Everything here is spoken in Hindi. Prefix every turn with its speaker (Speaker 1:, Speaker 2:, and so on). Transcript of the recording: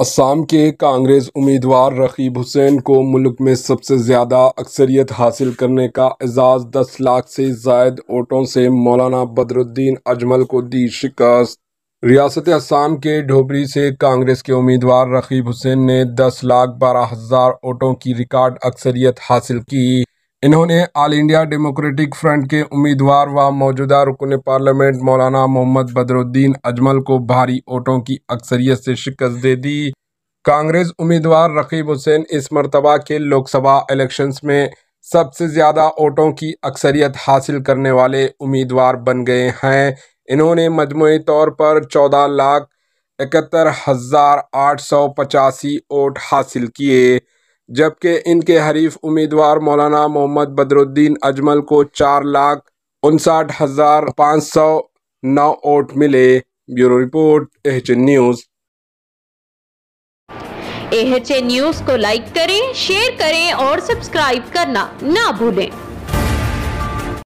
Speaker 1: असम के कांग्रेस उम्मीदवार रकीब हुसैन को मुल्क में सबसे ज़्यादा अक्सरियत हासिल करने का एजाज़ दस लाख से जायद वोटों से मौलाना बदरुद्दीन अजमल को दी शिकस्त रियासत असम के ढोबरी से कांग्रेस के उम्मीदवार रकीब हुसैन ने दस लाख बारह हज़ार वोटों की रिकॉर्ड अक्सरियत हासिल की इन्होंने ऑल इंडिया डेमोक्रेटिक फ्रंट के उम्मीदवार व मौजूदा रुकन पार्लियामेंट मौलाना मोहम्मद बदरुद्दीन अजमल को भारी वोटों की अक्सरियत से शिकस्त दे दी कांग्रेस उम्मीदवार रकीब हुसैन इस मरतबा के लोकसभा इलेक्शंस में सबसे ज़्यादा वोटों की अक्सरियत हासिल करने वाले उम्मीदवार बन गए हैं इन्होंने मजमुई तौर पर चौदह लाख इकहत्तर हज़ार आठ सौ पचासी वोट हासिल किए जबकि इनके हरीफ उम्मीदवार मौलाना मोहम्मद बदरुद्दीन अजमल को चार लाख उनसठ हज़ार पाँच सौ नौ वोट मिले bureau report H news
Speaker 2: H news को लाइक करें शेयर करें और सब्सक्राइब करना ना भूलें